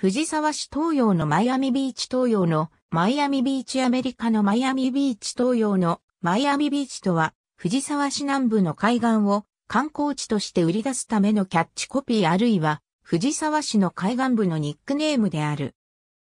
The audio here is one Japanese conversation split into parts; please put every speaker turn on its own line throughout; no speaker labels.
藤沢市東洋のマイアミビーチ東洋のマイアミビーチアメリカのマイアミビーチ東洋のマイアミビーチとは藤沢市南部の海岸を観光地として売り出すためのキャッチコピーあるいは藤沢市の海岸部のニックネームである。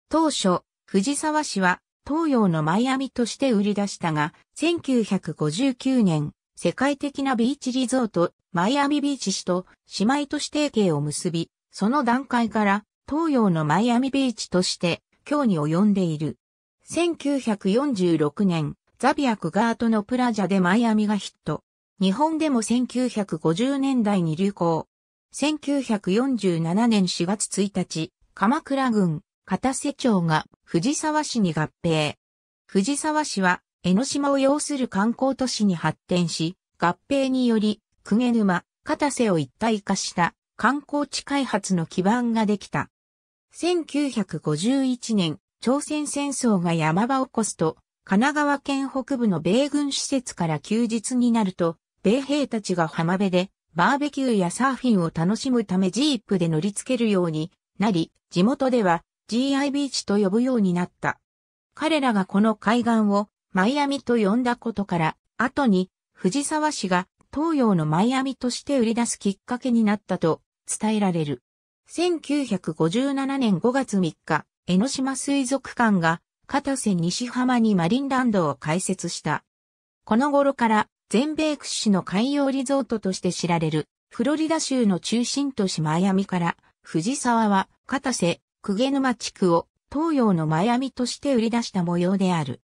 当初、藤沢市は東洋のマイアミとして売り出したが、1959年、世界的なビーチリゾート、マイアミビーチ市と姉妹都市提携を結び、その段階から東洋のマイアミビーチとして、今日に及んでいる。1946年、ザビアクガートのプラジャでマイアミがヒット。日本でも1950年代に流行。1947年4月1日、鎌倉郡、片瀬町が藤沢市に合併。藤沢市は江ノ島を要する観光都市に発展し、合併により、久毛沼、片瀬を一体化した観光地開発の基盤ができた。1951年、朝鮮戦争が山場を起こすと、神奈川県北部の米軍施設から休日になると、米兵たちが浜辺でバーベキューやサーフィンを楽しむためジープで乗り付けるようになり、地元では GI ビーチと呼ぶようになった。彼らがこの海岸をマイアミと呼んだことから、後に藤沢市が東洋のマイアミとして売り出すきっかけになったと伝えられる。1957年5月3日、江ノ島水族館が、片瀬西浜にマリンランドを開設した。この頃から、全米屈指の海洋リゾートとして知られる、フロリダ州の中心都市マイアミから、藤沢は、片瀬、久毛沼地区を、東洋のマイアミとして売り出した模様である。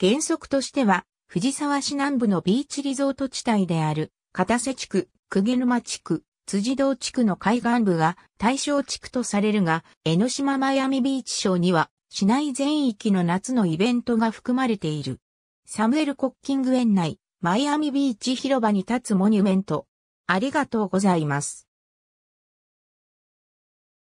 原則としては、藤沢市南部のビーチリゾート地帯である、片瀬地区、久毛沼地区、辻堂地区の海岸部が対象地区とされるが、江ノ島マイアミビーチ省には、市内全域の夏のイベントが含まれている。サムエル・コッキング園内、マイアミビーチ広場に立つモニュメント。ありがとうございます。